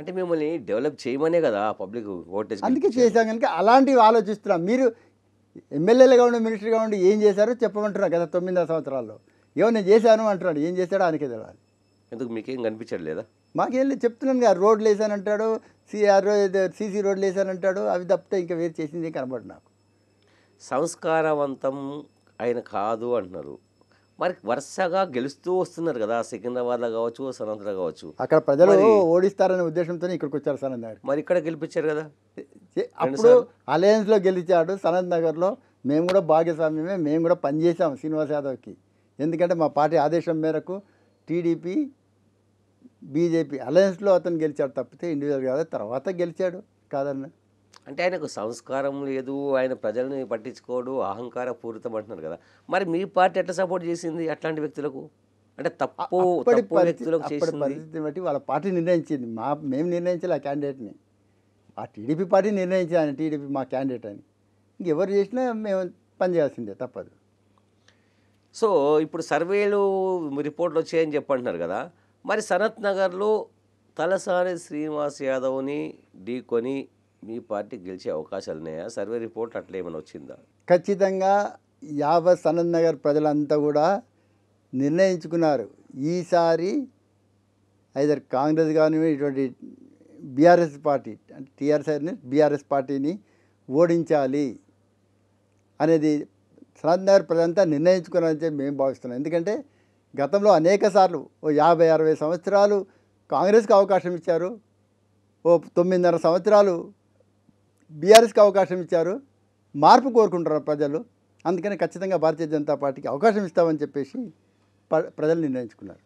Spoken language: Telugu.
అంటే మిమ్మల్ని డెవలప్ చేయమనే కదా పబ్లిక్ ఓటేజ్ అందుకే చేశాం కనుక అలాంటివి ఆలోచిస్తున్నాం మీరు ఎమ్మెల్యేలుగా ఉండి మినిస్టర్గా ఉండి ఏం చేశారో చెప్పమంటారు కదా తొమ్మిది సంవత్సరాల్లో ఏమో నేను చేశాను అంటున్నాడు ఏం చేశాడో ఆయనకే తెలియాలి ఎందుకు మీకేం కనిపించట్లేదా మాకేం చెప్తున్నాను కదా రోడ్లు వేసానంటాడు సిఆర్ సీసీ రోడ్లు వేసానంటాడు అవి తప్పితే ఇంకా వేరు చేసింది కనబడు నాకు సంస్కారవంతం ఆయన కాదు అంటున్నారు మరి వరుసగా గెలుస్తూ వస్తున్నారు కదా సికింద్రాబాద్లో కావచ్చు సనంతలో కావచ్చు అక్కడ ప్రజలు ఓడిస్తారనే ఉద్దేశంతో ఇక్కడికి వచ్చారు సనంద్ నగర్ మరి ఇక్కడ గెలిపించారు కదా అప్పుడు అలయన్స్లో గెలిచాడు సనంద్ నగర్లో మేము కూడా భాగస్వామ్యమే మేము కూడా పనిచేసాం శ్రీనివాస్ యాదవ్కి ఎందుకంటే మా పార్టీ ఆదేశం మేరకు టీడీపీ బీజేపీ అలయన్స్లో అతను గెలిచాడు తప్పితే ఇండివిజువల్ కాదు తర్వాత గెలిచాడు కాదన్నా అంటే ఆయనకు సంస్కారం లేదు ఆయన ప్రజల్ని పట్టించుకోడు అహంకార పూరితం అంటున్నారు కదా మరి మీ పార్టీ ఎట్లా సపోర్ట్ చేసింది అట్లాంటి వ్యక్తులకు అంటే తప్పు తప్పు వ్యక్తులకు చేసిన పరిస్థితిని బట్టి వాళ్ళ పార్టీ నిర్ణయించింది మా మేము నిర్ణయించాలి ఆ క్యాండిడేట్ని ఆ టీడీపీ పార్టీ నిర్ణయించాలి టీడీపీ మా క్యాండిడేట్ అని ఇంకెవరు చేసినా మేము పనిచేయాల్సిందే తప్పదు సో ఇప్పుడు సర్వేలు రిపోర్ట్లు వచ్చాయని చెప్పంటున్నారు కదా మరి సనత్ నగర్లో తలసాని శ్రీనివాస్ యాదవ్ని ఢీకొని మీ పార్టీ గెలిచే అవకాశాలు ఉన్నాయా సర్వే రిపోర్ట్ అట్లా ఏమైనా వచ్చిందా ఖచ్చితంగా యాభై సనంద్ నగర్ ప్రజలంతా కూడా నిర్ణయించుకున్నారు ఈసారి ఐదర్ కాంగ్రెస్ కానీ ఇటువంటి బీఆర్ఎస్ పార్టీ అంటే టీఆర్ఎస్ బీఆర్ఎస్ పార్టీని ఓడించాలి అనేది సనంద్ నగర్ ప్రజలంతా నిర్ణయించుకున్నారని చెప్పి మేము భావిస్తున్నాం ఎందుకంటే గతంలో అనేక సార్లు ఓ యాభై అరవై సంవత్సరాలు కాంగ్రెస్కి అవకాశం ఇచ్చారు ఓ తొమ్మిదిన్నర సంవత్సరాలు బీఆర్ఎస్కి అవకాశం ఇచ్చారు మార్పు కోరుకుంటారు ప్రజలు అందుకని ఖచ్చితంగా భారతీయ జనతా పార్టీకి అవకాశం ఇస్తామని చెప్పేసి ప్రజలు నిర్ణయించుకున్నారు